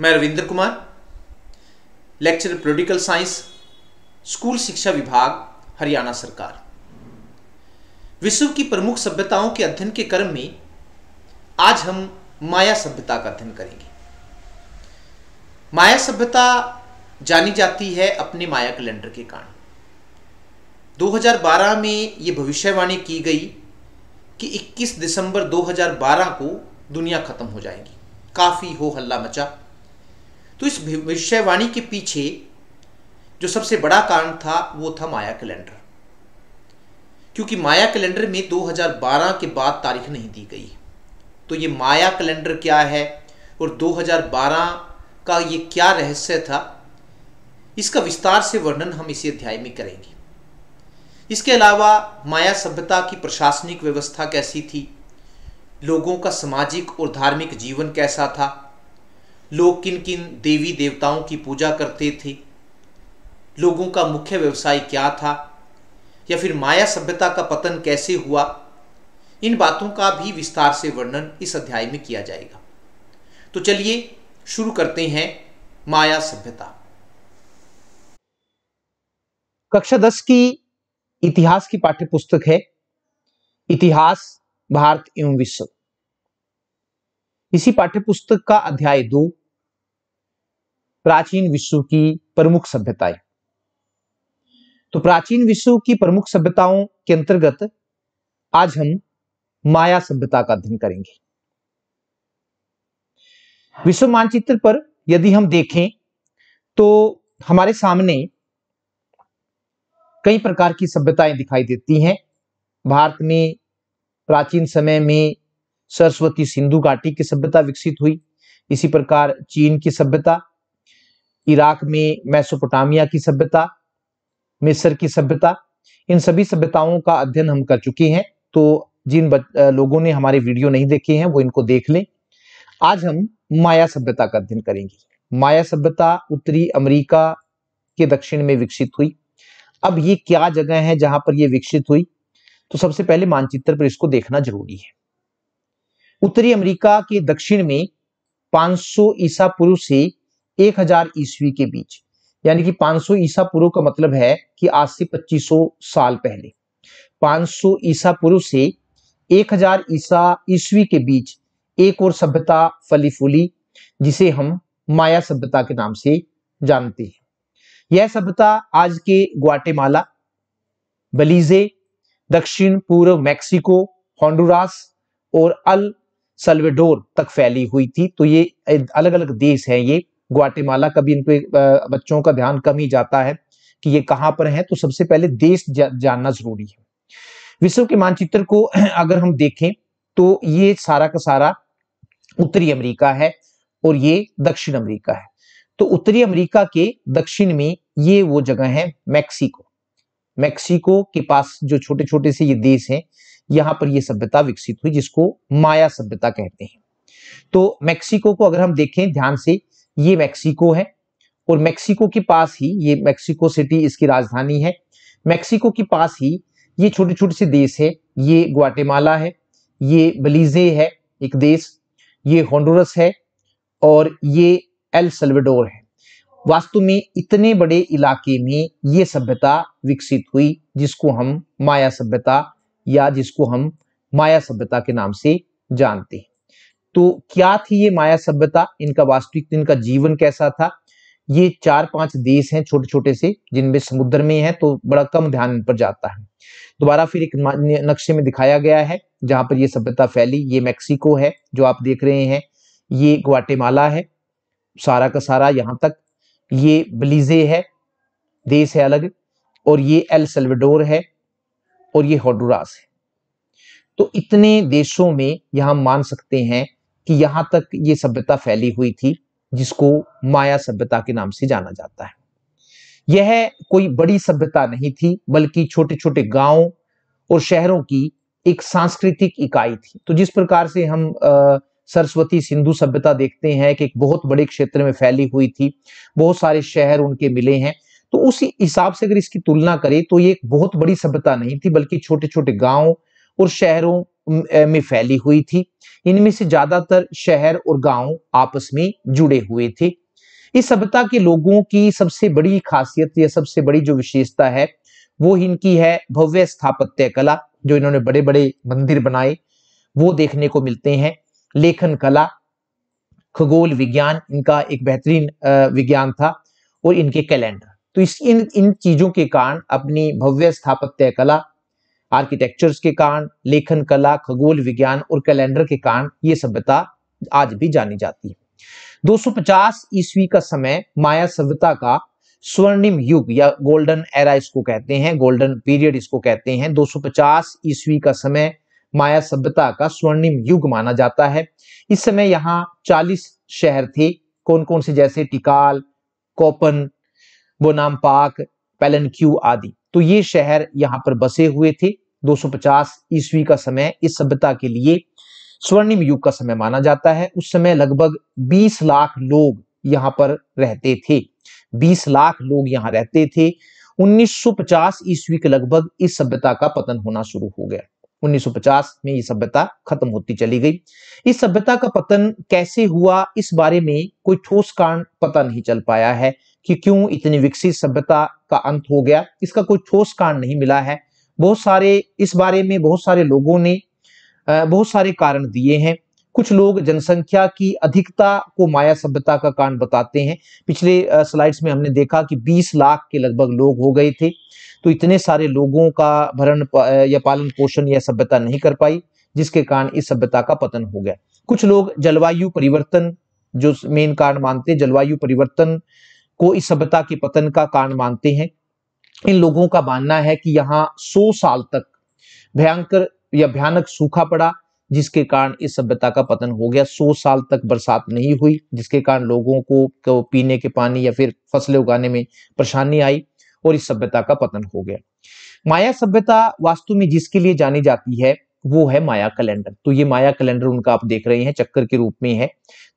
मैं Ravindra Kumar lecturer political science school शिक्षा विभाग हरियाणा सरकार विश्व की प्रमुख सभ्यताओं के अध्ययन के क्रम में आज हम माया सभ्यता का अध्ययन करेंगे माया सभ्यता जानी जाती है अपने माया कैलेंडर के कारण 2012 में ये भविष्यवाणी की गई कि 21 दिसंबर 2012 को दुनिया खत्म हो जाएगी काफ़ी हो हल्ला मचा तो इस भविष्यवाणी के पीछे जो सबसे बड़ा कारण था वो था माया कैलेंडर क्योंकि माया कैलेंडर में 2012 के बाद तारीख नहीं दी गई तो ये माया कैलेंडर क्या है और 2012 का ये क्या रहस्य था इसका विस्तार से वर्णन हम इसी अध्याय में करेंगे इसके अलावा माया सभ्यता की प्रशासनिक व्यवस्था कैसी थी लोगों का सामाजिक और धार्मिक जीवन कैसा था लोग किन किन देवी देवताओं की पूजा करते थे लोगों का मुख्य व्यवसाय क्या था या फिर माया सभ्यता का पतन कैसे हुआ इन बातों का भी विस्तार से वर्णन इस अध्याय में किया जाएगा तो चलिए शुरू करते हैं माया सभ्यता कक्षा दस की इतिहास की पाठ्य पुस्तक है इतिहास भारत एवं विश्व इसी पाठ्य पुस्तक का अध्याय दो प्राचीन विश्व की प्रमुख सभ्यताएं तो प्राचीन विश्व की प्रमुख सभ्यताओं के अंतर्गत आज हम माया सभ्यता का अध्ययन करेंगे विश्व मानचित्र पर यदि हम देखें तो हमारे सामने कई प्रकार की सभ्यताएं दिखाई देती हैं भारत में प्राचीन समय में सरस्वती सिंधु घाटी की सभ्यता विकसित हुई इसी प्रकार चीन की सभ्यता इराक में मैसोपोटामिया की सभ्यता मिस्र की सभ्यता इन सभी सभ्यताओं का अध्ययन हम कर चुके हैं तो जिन लोगों ने हमारे वीडियो नहीं देखे हैं वो इनको देख लें आज हम माया सभ्यता का अध्ययन करेंगे माया सभ्यता उत्तरी अमेरिका के दक्षिण में विकसित हुई अब ये क्या जगह है जहां पर ये विकसित हुई तो सबसे पहले मानचित्र पर इसको देखना जरूरी है उत्तरी अमेरिका के दक्षिण में 500 ईसा पूर्व से 1000 ईस्वी के बीच यानी कि 500 ईसा पूर्व का मतलब है कि आज से 2500 साल पहले 500 ईसा पूर्व से 1000 ईसा ईस्वी के बीच एक और सभ्यता फली फूली जिसे हम माया सभ्यता के नाम से जानते हैं यह सभ्यता आज के ग्वाटेमाला बलीजे दक्षिण पूर्व मैक्सिको होंडुरास और अल सल्वेडोर तक फैली हुई थी तो ये अलग अलग देश हैं ये ग्वाटेमाला का भी इनको बच्चों का ध्यान कम ही जाता है कि ये कहाँ पर है तो सबसे पहले देश जा, जानना जरूरी है विश्व के मानचित्र को अगर हम देखें तो ये सारा का सारा उत्तरी अमेरिका है और ये दक्षिण अमेरिका है तो उत्तरी अमेरिका के दक्षिण में ये वो जगह है मैक्सिको मैक्सिको के पास जो छोटे छोटे से ये देश हैं यहां पर यह सभ्यता विकसित हुई जिसको माया सभ्यता कहते हैं तो मैक्सिको को अगर हम देखें ध्यान से ये मैक्सिको है और मैक्सिको के पास ही ये मैक्सिको सिटी इसकी राजधानी है मैक्सिको के पास ही ये छोटे छोटे से देश है ये ग्वाटेमाला है ये बलीजे है एक देश ये होंडोरस है और ये एल सल्वेडोर है वास्तव में इतने बड़े इलाके में ये सभ्यता विकसित हुई जिसको हम माया सभ्यता या जिसको हम माया सभ्यता के नाम से जानते हैं तो क्या थी ये माया सभ्यता इनका वास्तविक इनका जीवन कैसा था ये चार पांच देश हैं छोटे छोटे से जिनमें समुद्र में है तो बड़ा कम ध्यान इन पर जाता है दोबारा फिर एक नक्शे में दिखाया गया है जहां पर ये सभ्यता फैली ये मैक्सिको है जो आप देख रहे हैं ये ग्वाटेमाला है सारा का सारा यहाँ तक ये बलीजे है देश है अलग और ये एल सेल्वेडोर है और ये हॉडुरास है तो इतने देशों में यह मान सकते हैं कि यहां तक ये सभ्यता फैली हुई थी जिसको माया सभ्यता के नाम से जाना जाता है यह कोई बड़ी सभ्यता नहीं थी बल्कि छोटे छोटे गांव और शहरों की एक सांस्कृतिक इकाई थी तो जिस प्रकार से हम सरस्वती सिंधु सभ्यता देखते हैं कि एक बहुत बड़े क्षेत्र में फैली हुई थी बहुत सारे शहर उनके मिले हैं तो उसी हिसाब से अगर इसकी तुलना करें तो ये एक बहुत बड़ी सभ्यता नहीं थी बल्कि छोटे छोटे गांव और शहरों में फैली हुई थी इनमें से ज्यादातर शहर और गांव आपस में जुड़े हुए थे इस सभ्यता के लोगों की सबसे बड़ी खासियत या सबसे बड़ी जो विशेषता है वो इनकी है भव्य स्थापत्य कला जो इन्होंने बड़े बड़े मंदिर बनाए वो देखने को मिलते हैं लेखन कला खगोल विज्ञान इनका एक बेहतरीन विज्ञान था और इनके कैलेंडर तो इस इन इन चीजों के कारण अपनी भव्य स्थापत्य कला आर्किटेक्चर्स के कारण लेखन कला खगोल विज्ञान और कैलेंडर के कारण ये सभ्यता आज भी जानी जाती है 250 ईस्वी का समय माया सभ्यता का स्वर्णिम युग या गोल्डन एरा इसको कहते हैं गोल्डन पीरियड इसको कहते हैं 250 ईस्वी का समय माया सभ्यता का स्वर्णिम युग माना जाता है इस समय यहाँ 40 शहर थे कौन कौन से जैसे टिकाल कोपन बोनाम पाक पेलनक्यू आदि तो ये शहर यहाँ पर बसे हुए थे 250 ईस्वी का समय इस सभ्यता के लिए स्वर्णिम युग का समय माना जाता है उस समय लगभग 20 लाख लोग यहाँ पर रहते थे 20 लाख लोग यहाँ रहते थे 1950 ईस्वी के लगभग इस सभ्यता का पतन होना शुरू हो गया 1950 में ये सभ्यता खत्म होती चली गई इस सभ्यता का पतन कैसे हुआ इस बारे में कोई ठोस कारण पता नहीं चल पाया है कि क्यों इतनी विकसित सभ्यता का अंत हो गया इसका कोई ठोस कारण नहीं मिला है बहुत सारे इस बारे में बहुत सारे लोगों ने बहुत सारे कारण दिए हैं कुछ लोग जनसंख्या की अधिकता को माया सभ्यता का कारण बताते हैं पिछले स्लाइड्स में हमने देखा कि 20 लाख के लगभग लोग हो गए थे तो इतने सारे लोगों का भरण या पालन पोषण या सभ्यता नहीं कर पाई जिसके कारण इस सभ्यता का पतन हो गया कुछ लोग जलवायु परिवर्तन जो मेन कारण मानते हैं जलवायु परिवर्तन को इस सभ्यता के पतन का कारण मानते हैं इन लोगों का मानना है कि यहाँ सौ साल तक भयंकर या भयानक सूखा पड़ा जिसके कारण इस सभ्यता का पतन हो गया सौ साल तक बरसात नहीं हुई जिसके कारण लोगों को, पीने के पानी या फिर फसलें उगाने में परेशानी आई और इस सभ्यता का पतन हो गया माया सभ्यता वास्तु में जिसके लिए जानी जाती है वो है माया कैलेंडर तो ये माया कैलेंडर उनका आप देख रहे हैं चक्कर के रूप में है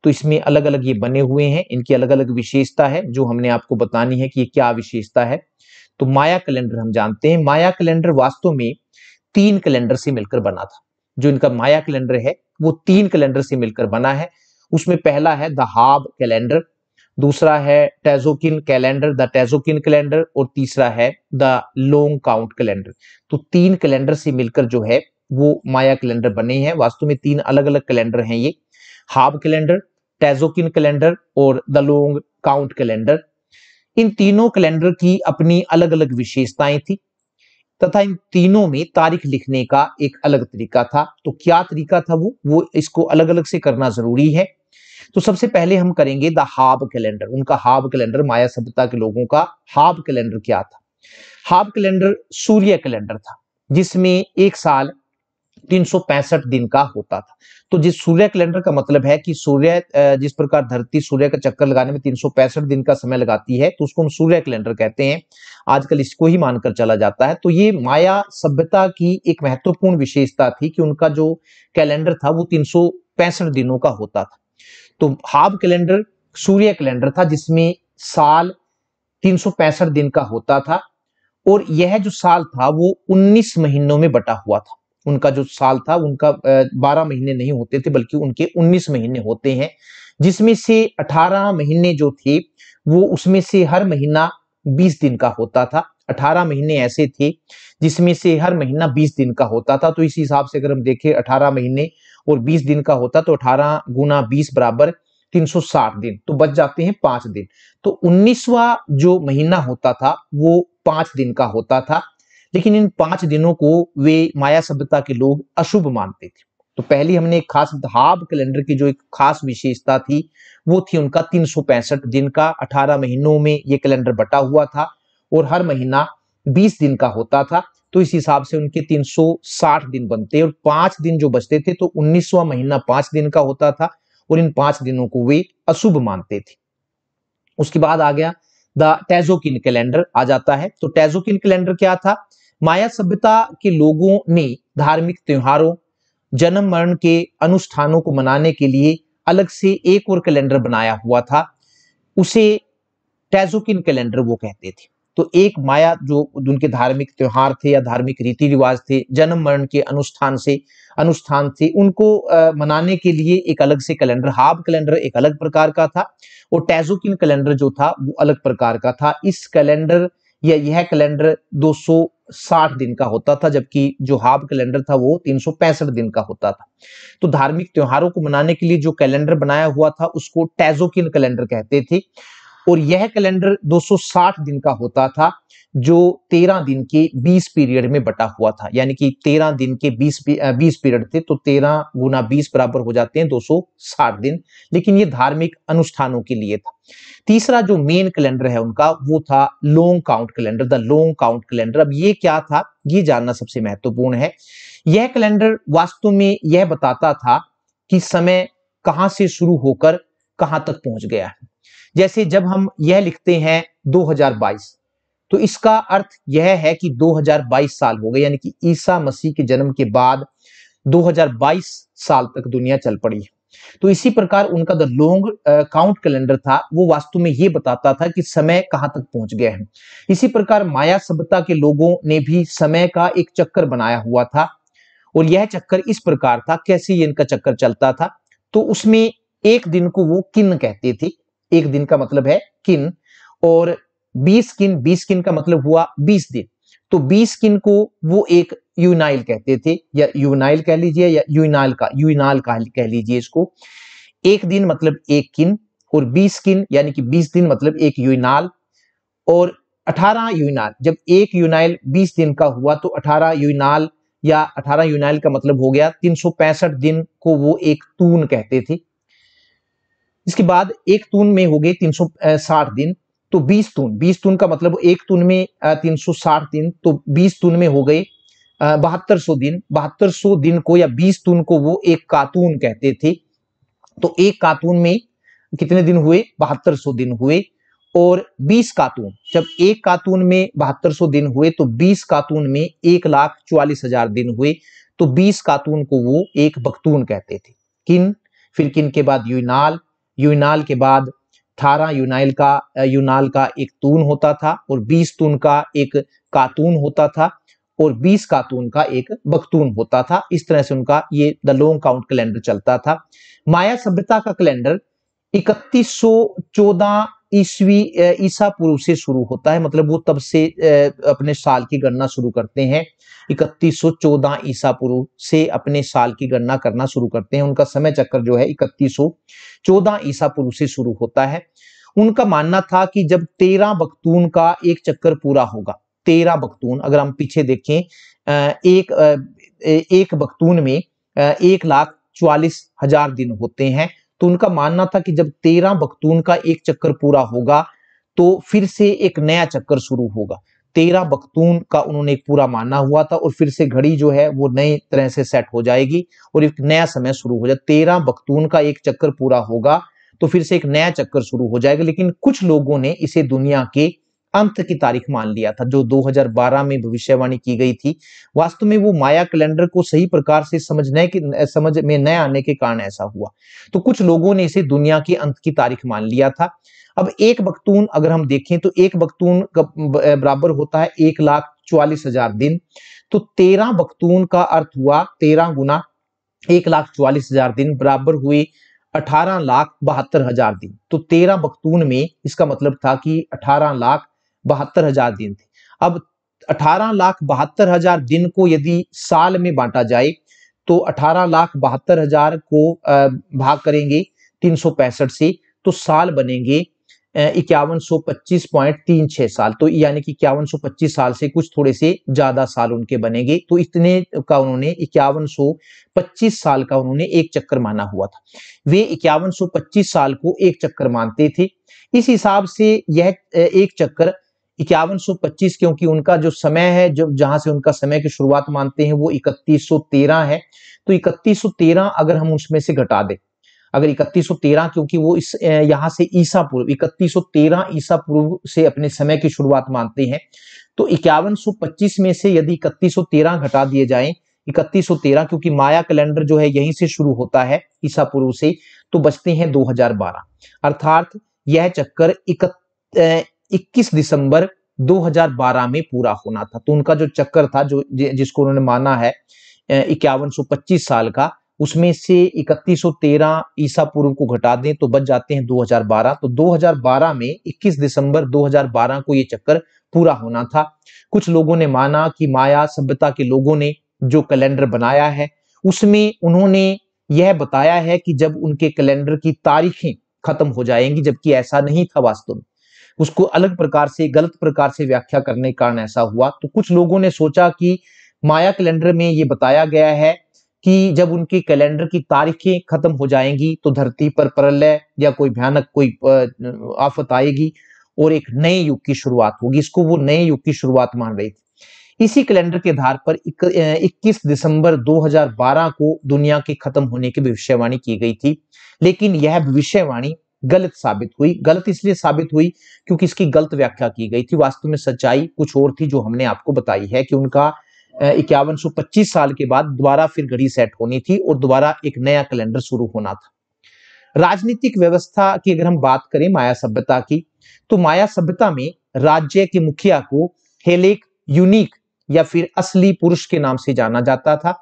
तो इसमें अलग अलग ये बने हुए हैं इनकी अलग अलग विशेषता है जो हमने आपको बतानी है कि ये क्या विशेषता है तो माया कैलेंडर हम जानते हैं माया कैलेंडर वास्तव में तीन कैलेंडर से मिलकर बना था जो इनका माया कैलेंडर है वो तीन कैलेंडर से मिलकर बना है उसमें पहला है द हाब कैलेंडर दूसरा है Tzolkin calendar the Tzolkin calendar और तीसरा है द लोंग काउंट कैलेंडर तो तीन कैलेंडर से मिलकर जो है वो माया कैलेंडर बने हैं वास्तव में तीन अलग अलग कैलेंडर हैं ये हाब कैलेंडर टेजोकिन कैलेंडर और द लोंग काउंट कैलेंडर इन तीनों कैलेंडर की अपनी अलग अलग विशेषताएं थी तथा इन तीनों में तारीख लिखने का एक अलग तरीका था तो क्या तरीका था वो वो इसको अलग अलग से करना जरूरी है तो सबसे पहले हम करेंगे द हाब कैलेंडर उनका हाब कैलेंडर माया सभ्यता के लोगों का हाब कैलेंडर क्या था हाब कैलेंडर सूर्य कैलेंडर था जिसमें एक साल तीन दिन का होता था तो जिस सूर्य कैलेंडर का मतलब है कि सूर्य जिस प्रकार धरती सूर्य का चक्कर लगाने में तीन दिन का समय लगाती है तो उसको हम सूर्य कैलेंडर कहते हैं आजकल इसको ही मानकर चला जाता है तो ये माया सभ्यता की एक महत्वपूर्ण विशेषता थी कि उनका जो कैलेंडर था वो तीन दिनों का होता था तो हाफ कैलेंडर सूर्य कैलेंडर था जिसमें साल तीन दिन का होता था और यह जो साल था वो 19 महीनों में बटा हुआ था उनका जो साल था उनका बारह महीने नहीं होते थे बल्कि उनके उन्नीस महीने होते हैं जिसमें से अठारह महीने जो थे वो उसमें से हर महीना बीस दिन का होता था अठारह महीने ऐसे थे जिसमें से हर महीना बीस दिन का होता था तो इस हिसाब से अगर हम देखें अठारह महीने और बीस दिन का होता तो अठारह गुना बीस बराबर तीन सौ साठ दिन तो बच जाते हैं पांच दिन तो उन्नीसवा जो महीना होता था वो पांच दिन का होता था लेकिन इन पांच दिनों को वे माया सभ्यता के लोग अशुभ मानते थे तो पहली हमने एक खास धाब कैलेंडर की जो एक खास विशेषता थी वो थी उनका तीन दिन का 18 महीनों में ये कैलेंडर बटा हुआ था और हर महीना 20 दिन का होता था तो इस हिसाब से उनके 360 दिन बनते और पांच दिन जो बचते थे तो उन्नीसवा महीना पांच दिन का होता था और इन पांच दिनों को वे अशुभ मानते थे उसके बाद आ गया द टेजोकिन कैलेंडर आ जाता है तो टेजोकिन कैलेंडर क्या था माया सभ्यता के लोगों ने धार्मिक त्योहारों जन्म मरण के अनुष्ठानों को मनाने के लिए अलग से एक और कैलेंडर बनाया हुआ था उसे टेजोकिन कैलेंडर वो कहते थे तो एक माया जो उनके धार्मिक त्योहार थे या धार्मिक रीति रिवाज थे जन्म मरण के अनुष्ठान से अनुष्ठान थे उनको मनाने के लिए एक अलग से कैलेंडर हाब कैलेंडर एक अलग प्रकार का था और टैजोकिन कैलेंडर जो था वो अलग प्रकार का था इस कैलेंडर या यह कैलेंडर 260 दिन का होता था जबकि जो हाब कैलेंडर था वो तीन दिन का होता था तो धार्मिक त्योहारों को मनाने के लिए जो कैलेंडर बनाया हुआ था उसको टेजोकिन कैलेंडर कहते थे और यह कैलेंडर 260 दिन का होता था जो 13 दिन के 20 पीरियड में बटा हुआ था यानी कि 13 दिन के 20 20 पीरियड थे तो 13 गुना 20 बराबर हो जाते हैं 260 दिन लेकिन ये धार्मिक अनुष्ठानों के लिए था तीसरा जो मेन कैलेंडर है उनका वो था long count calendar the long count calendar अब ये क्या था ये जानना सबसे महत्वपूर्ण है यह कैलेंडर वास्तव में यह बताता था कि समय कहां से शुरू होकर कहां तक पहुंच गया है जैसे जब हम यह लिखते हैं 2022 तो इसका अर्थ यह है कि 2022 साल हो गए यानी कि ईसा मसीह के जन्म के बाद 2022 साल तक दुनिया चल पड़ी है तो इसी प्रकार उनका द लॉन्ग काउंट कैलेंडर था वो वास्तु में यह बताता था कि समय कहां तक पहुंच गया है इसी प्रकार माया सभ्यता के लोगों ने भी समय का एक चक्कर बनाया हुआ था और यह चक्कर इस प्रकार था कैसे इनका चक्कर चलता था तो उसमें एक दिन को वो किन कहते थे एक दिन का मतलब है किन और बीस किन बीस किन का मतलब हुआ बीस दिन तो बीस किन को वो एक यूनाइल कहते थे या यूनाइल कह लीजिए या यूनाल का यूनाल का कह लीजिए इसको एक दिन मतलब एक किन और बीस किन यानी कि बीस दिन मतलब एक यूनाल और अठारह यूनाल जब एक यूनाइल बीस दिन का हुआ तो अठारह यूनाल या अठारह यूनाइल का मतलब हो गया तीन दिन को वो एक तून कहते थे इसके बाद एक तून में हो गए तीन दिन तो 20 तून 20 तून का मतलब एक तून में 360 दिन तो 20 तून में हो गए बहत्तर सौ दिन बहत्तर सौ दिन को या 20 तून को वो एक कातून कहते थे तो एक कातून में कितने दिन हुए बहत्तर सौ दिन हुए और 20 कातून जब एक कातून में बहत्तर सौ दिन हुए तो 20 कातून में एक लाख चौवालीस हजार दिन हुए तो 20 कातून को वो एक बख्तून कहते थे किन फिर किन के बाद यूनाल यूनाल के बाद अठारह यूनाइल का यूनाल का एक तून होता था और बीस तून का एक कातून होता था और बीस कातून का एक बख्तून होता था इस तरह से उनका ये द लॉन्ग काउंट कैलेंडर चलता था माया सभ्यता का कैलेंडर इकतीस सौ चौदह ईस्वी ईसा पूर्व से शुरू होता है मतलब वो तब से अपने साल की गणना शुरू करते हैं इकतीस ईसा पूर्व से अपने साल की गणना करना शुरू करते हैं उनका समय चक्र जो है इकतीस ईसा पूर्व से शुरू होता है उनका मानना था कि जब तेरह बख्तून का एक चक्कर पूरा होगा तेरह बख्तून अगर हम पीछे देखें एक एक बख्तून में एक लाख चालीस हजार दिन होते हैं तो उनका मानना था कि जब तेरह बख्तून का एक चक्कर पूरा होगा तो फिर से एक नया चक्कर शुरू होगा तेरह बख्तून का उन्होंने एक पूरा मानना हुआ था और फिर से घड़ी जो है वो नए तरह से सेट हो जाएगी और एक नया समय शुरू हो जाए तेरह बख्तून का एक चक्कर पूरा होगा तो फिर से एक नया चक्कर शुरू हो जाएगा लेकिन कुछ लोगों ने इसे दुनिया के अंत की तारीख मान लिया था जो 2012 में भविष्यवाणी की गई थी वास्तव में वो माया कैलेंडर को सही प्रकार से समझने के समझ में न आने के कारण ऐसा हुआ तो कुछ लोगों ने इसे दुनिया की अंत की तारीख मान लिया था अब एक बख्तून अगर हम देखें तो एक बख्तून बराबर होता है एक लाख चौवालीस हजार दिन तो तेरह बख्तून का अर्थ हुआ तेरह गुना एक लाख चौवालीस हजार दिन बराबर हुए अठारह लाख बहत्तर हजार दिन तो तेरह बख्तून में इसका मतलब था कि अठारह लाख बहत्तर हजार दिन थे अब अठारह लाख बहत्तर हजार दिन को यदि साल में बांटा जाए तो अठारह लाख बहत्तर हजार को भाग करेंगे तीन सौ पैंसठ से तो साल बनेंगे इक्यावन सौ पच्चीस पॉइंट तीन छह साल तो यानी कि इक्यावन सौ पच्चीस साल से कुछ थोड़े से ज्यादा साल उनके बनेंगे तो इतने का उन्होंने इक्यावन सौ पच्चीस साल का उन्होंने एक चक्कर माना हुआ था वे इक्यावन सौ पच्चीस साल को एक चक्कर मानते थे इस हिसाब से यह एक चक्कर इक्यावन क्योंकि उनका जो समय है जो जहां से उनका समय की शुरुआत मानते हैं वो 3113 है तो 3113 अगर हम उसमें से घटा दें अगर 3113 क्योंकि वो इस यहाँ से ईसा पूर्व 3113 ईसा पूर्व से अपने समय की शुरुआत मानते हैं तो इक्यावन में से यदि 3113 घटा दिए जाए 3113 क्योंकि माया कैलेंडर जो है यहीं से शुरू होता है ईसा पूर्व से तो बचते हैं 2012 अर्थात यह चक्कर 21 दिसंबर 2012 में पूरा होना था तो उनका जो चक्कर था जो जिसको उन्होंने माना है इक्यावन साल का उसमें से 3113 ईसा पूर्व को घटा दें तो बच जाते हैं 2012 तो 2012 में 21 दिसंबर 2012 को ये चक्कर पूरा होना था कुछ लोगों ने माना कि माया सभ्यता के लोगों ने जो कैलेंडर बनाया है उसमें उन्होंने यह बताया है कि जब उनके कैलेंडर की तारीखें खत्म हो जाएंगी जबकि ऐसा नहीं था वास्तव में उसको अलग प्रकार से गलत प्रकार से व्याख्या करने के कारण ऐसा हुआ तो कुछ लोगों ने सोचा कि माया कैलेंडर में ये बताया गया है कि जब उनके कैलेंडर की तारीखें खत्म हो जाएंगी तो धरती पर प्रलय या कोई भयानक कोई आफत आएगी और एक नए युग की शुरुआत होगी इसको वो नए युग की शुरुआत मान रही थी इसी कैलेंडर के आधार पर 21 दिसंबर 2012 को दुनिया के खत्म होने की भविष्यवाणी की गई थी लेकिन यह भविष्यवाणी गलत साबित हुई गलत इसलिए साबित हुई क्योंकि इसकी गलत व्याख्या की गई थी वास्तव में सच्चाई कुछ और थी जो हमने आपको बताई है कि उनका इक्यावन साल के बाद दोबारा फिर घड़ी सेट होनी थी और दोबारा एक नया कैलेंडर शुरू होना था राजनीतिक व्यवस्था की अगर हम बात करें माया सभ्यता की तो माया सभ्यता में राज्य के मुखिया को हेलेक यूनिक या फिर असली पुरुष के नाम से जाना जाता था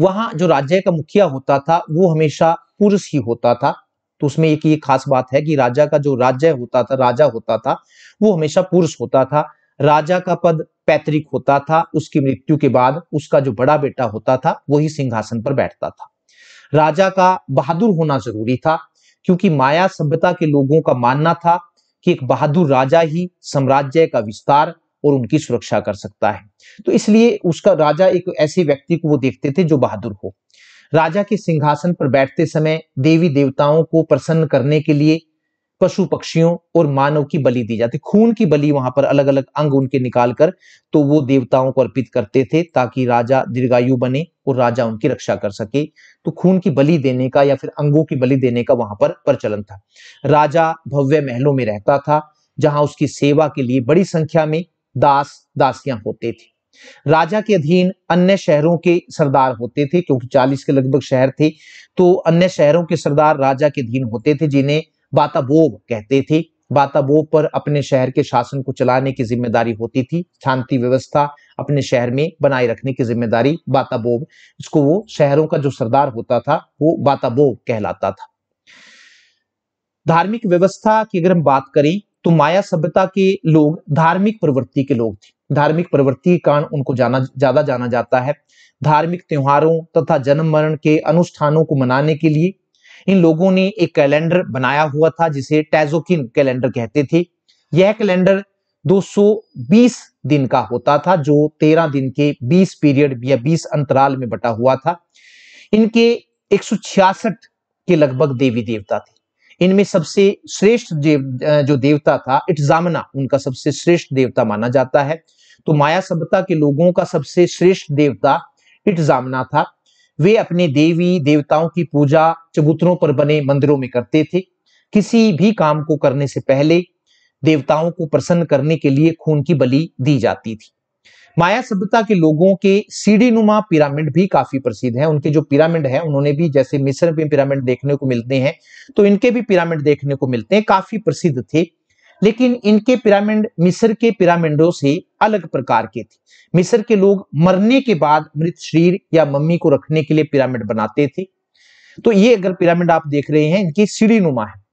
वहां जो राज्य का मुखिया होता था वो हमेशा पुरुष ही होता था तो उसमें एक ये खास बात है कि राजा का जो राज्य होता था राजा होता था वो हमेशा पुरुष होता था राजा का पद पैतृक होता था उसकी मृत्यु के बाद उसका जो बड़ा बेटा होता था वही सिंहासन पर बैठता था राजा का बहादुर होना जरूरी था क्योंकि माया सभ्यता के लोगों का मानना था कि एक बहादुर राजा ही साम्राज्य का विस्तार और उनकी सुरक्षा कर सकता है तो इसलिए उसका राजा एक ऐसे व्यक्ति को वो देखते थे जो बहादुर हो राजा के सिंहासन पर बैठते समय देवी देवताओं को प्रसन्न करने के लिए पशु पक्षियों और मानव की बलि दी जाती खून की बलि वहां पर अलग अलग अंग उनके निकाल कर तो वो देवताओं को अर्पित करते थे ताकि राजा दीर्घायु बने और राजा उनकी रक्षा कर सके तो खून की बलि देने का या फिर अंगों की बलि देने का वहां पर प्रचलन था राजा भव्य महलों में रहता था जहां उसकी सेवा के लिए बड़ी संख्या में दास दासियां होते थे राजा के अधीन अन्य शहरों के सरदार होते थे क्योंकि चालीस के लगभग शहर थे तो अन्य शहरों के सरदार राजा के अधीन होते थे जिन्हें बाताबोब कहते थे बाताबोब पर अपने शहर के शासन को चलाने की जिम्मेदारी होती थी शांति व्यवस्था अपने शहर में बनाए रखने की जिम्मेदारी बाताबोब इसको वो शहरों का जो सरदार होता था वो बाताबोब कहलाता था धार्मिक व्यवस्था की अगर हम बात करें तो माया सभ्यता के लोग धार्मिक प्रवृत्ति के लोग थे धार्मिक प्रवृत्ति के कारण उनको जाना ज्यादा जाना जाता है धार्मिक त्योहारों तथा जन्म मरण के अनुष्ठानों को मनाने के लिए इन लोगों ने एक कैलेंडर बनाया हुआ था जिसे टैजोकिन कैलेंडर कहते थे यह कैलेंडर 220 दिन का होता था जो 13 दिन के 20 पीरियड या 20 अंतराल में बटा हुआ था इनके एक के लगभग देवी देवता थे इनमें सबसे श्रेष्ठ देव जो देवता था इटजामना उनका सबसे श्रेष्ठ देवता माना जाता है तो माया सभ्यता के लोगों का सबसे श्रेष्ठ देवता इटजामना था वे अपने देवी देवताओं की पूजा चबूतरों पर बने मंदिरों में करते थे किसी भी काम को करने से पहले देवताओं को प्रसन्न करने के लिए खून की बलि दी जाती थी माया सभ्यता के लोगों के सीढ़ी नुमा पिरामिड भी काफी प्रसिद्ध है उनके जो पिरामिड है उन्होंने भी जैसे मिस्र में पिरामिड देखने को मिलते हैं तो इनके भी पिरामिड देखने को मिलते हैं काफी प्रसिद्ध थे लेकिन इनके पिरामिड मिस्र के पिरामिडों से अलग प्रकार के थे मिस्र के लोग मरने के बाद मृत शरीर या मम्मी को रखने के लिए पिरामिड बनाते थे तो ये अगर पिरामिड आप देख रहे हैं इनकी सीढ़ी नुमा है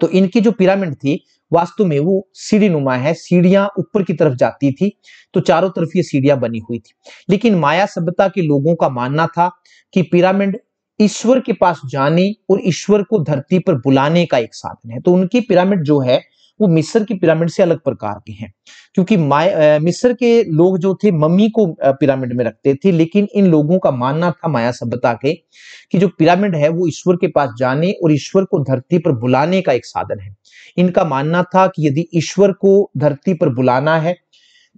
तो इनकी जो पिरामिड थी वास्तु में वो सीढ़ी नुमा है सीढ़ियां ऊपर की तरफ जाती थी तो चारों तरफ ये सीढ़ियां बनी हुई थी लेकिन माया सभ्यता के लोगों का मानना था कि पिरामिड ईश्वर के पास जाने और ईश्वर को धरती पर बुलाने का एक साधन है तो उनकी पिरामिड जो है वो मिस्र की पिरामिड से अलग प्रकार के हैं क्योंकि मिस्र के लोग जो थे मम्मी को पिरामिड में रखते थे लेकिन इन लोगों का मानना था माया सभ्यता के कि जो पिरामिड है वो ईश्वर के पास जाने और ईश्वर को धरती पर बुलाने का एक साधन है इनका मानना था कि यदि ईश्वर को धरती पर बुलाना है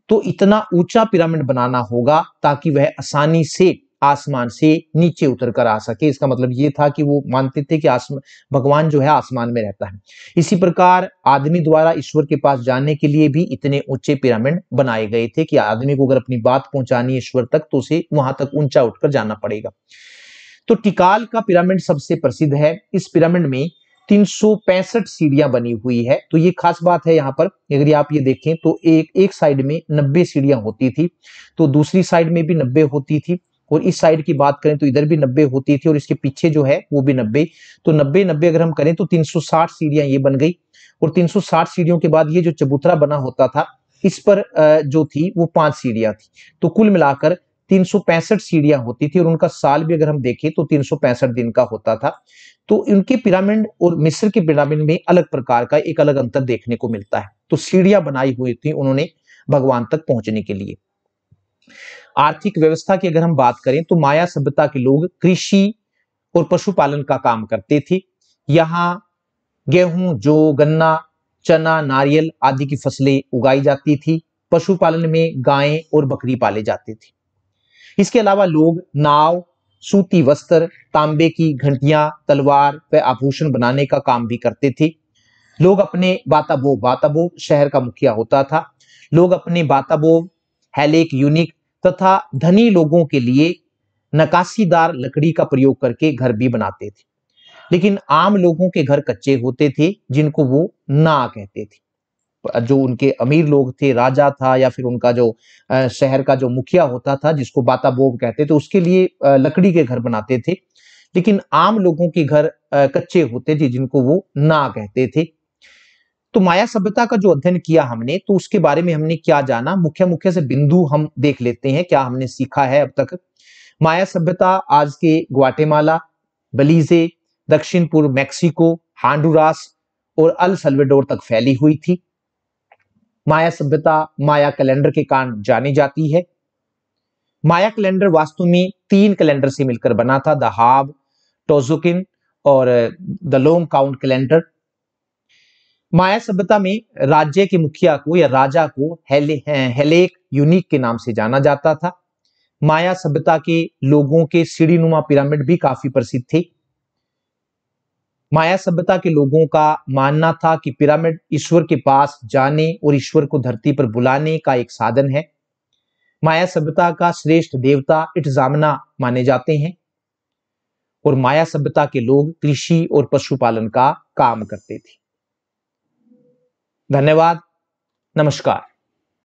तो इतना ऊंचा पिरामिड बनाना होगा ताकि वह आसानी से आसमान से नीचे उतर कर आ सके इसका मतलब ये था कि वो मानते थे कि आसमान भगवान जो है आसमान में रहता है इसी प्रकार आदमी द्वारा ईश्वर के पास जाने के लिए भी इतने ऊंचे पिरामिड बनाए गए थे कि आदमी को अगर अपनी बात पहुंचानी ईश्वर तक तो उसे वहां तक ऊंचा उठकर जाना पड़ेगा तो टिकाल का पिरामिड सबसे प्रसिद्ध है इस पिरामिड में तीन सौ पैंसठ सीढ़ियां बनी हुई है तो ये खास बात है यहाँ पर अगर आप ये देखें तो एक एक साइड में नब्बे सीढ़ियां होती थी तो दूसरी साइड में भी नब्बे होती थी और इस साइड की बात करें तो इधर भी नब्बे होती थी और इसके पीछे जो है वो भी नब्बे तो नब्बे नब्बे अगर हम करें तो साठ सीढ़ियां ये बन गई और साठ सीढ़ियों के बाद ये जो चबूतरा बना होता था इस पर जो थी वो पांच सीढ़ियां थी तो कुल मिलाकर तीन सौ पैंसठ सीढ़ियां होती थी और उनका साल भी अगर हम देखें तो तीन सौ पैंसठ दिन का होता था तो इनके पिरामिड और मिस्र के पिरामिड में अलग प्रकार का एक अलग अंतर देखने को मिलता है तो सीढ़ियां बनाई हुई थी उन्होंने भगवान तक पहुंचने के लिए आर्थिक व्यवस्था की अगर हम बात करें तो माया सभ्यता के लोग कृषि और पशुपालन का काम करते थे यहाँ गेहूं जो गन्ना चना नारियल आदि की फसलें उगाई जाती थी पशुपालन में गायें और बकरी पाले जाते थे इसके अलावा लोग नाव सूती वस्त्र तांबे की घंटियां तलवार व आभूषण बनाने का काम भी करते थे लोग अपने बाताबो बाताबो शहर का मुखिया होता था लोग अपने बाताबो हैलेक यूनिक तथा धनी लोगों के लिए नकासीदार लकड़ी का प्रयोग करके घर भी बनाते थे लेकिन आम लोगों के घर कच्चे होते थे जिनको वो ना कहते थे जो उनके अमीर लोग थे राजा था या फिर उनका जो शहर का जो मुखिया होता था जिसको बाताबोब कहते थे उसके लिए लकड़ी के घर बनाते थे लेकिन आम लोगों के घर कच्चे होते थे जिनको वो ना कहते थे तो माया सभ्यता का जो अध्ययन किया हमने तो उसके बारे में हमने क्या जाना मुख्य मुख्य से बिंदु हम देख लेते हैं क्या हमने सीखा है अब तक माया सभ्यता आज के ग्वाटेमाला बलीजे दक्षिण पूर्व मैक्सिको हांडुरास और अल सलवेडोर तक फैली हुई थी माया सभ्यता माया कैलेंडर के कारण जानी जाती है माया कैलेंडर वास्तु में तीन कैलेंडर से मिलकर बना था द हाब टोजुकिन और the long count calendar Maya सभ्यता में राज्य के मुखिया को या राजा को हेले हेलेक यूनिक के नाम से जाना जाता था माया सभ्यता के लोगों के सीढ़ीनुमा पिरामिड भी काफी प्रसिद्ध थे माया सभ्यता के लोगों का मानना था कि पिरामिड ईश्वर के पास जाने और ईश्वर को धरती पर बुलाने का एक साधन है माया सभ्यता का श्रेष्ठ देवता इटजामना माने जाते हैं और माया सभ्यता के लोग कृषि और पशुपालन का काम करते थे धन्यवाद नमस्कार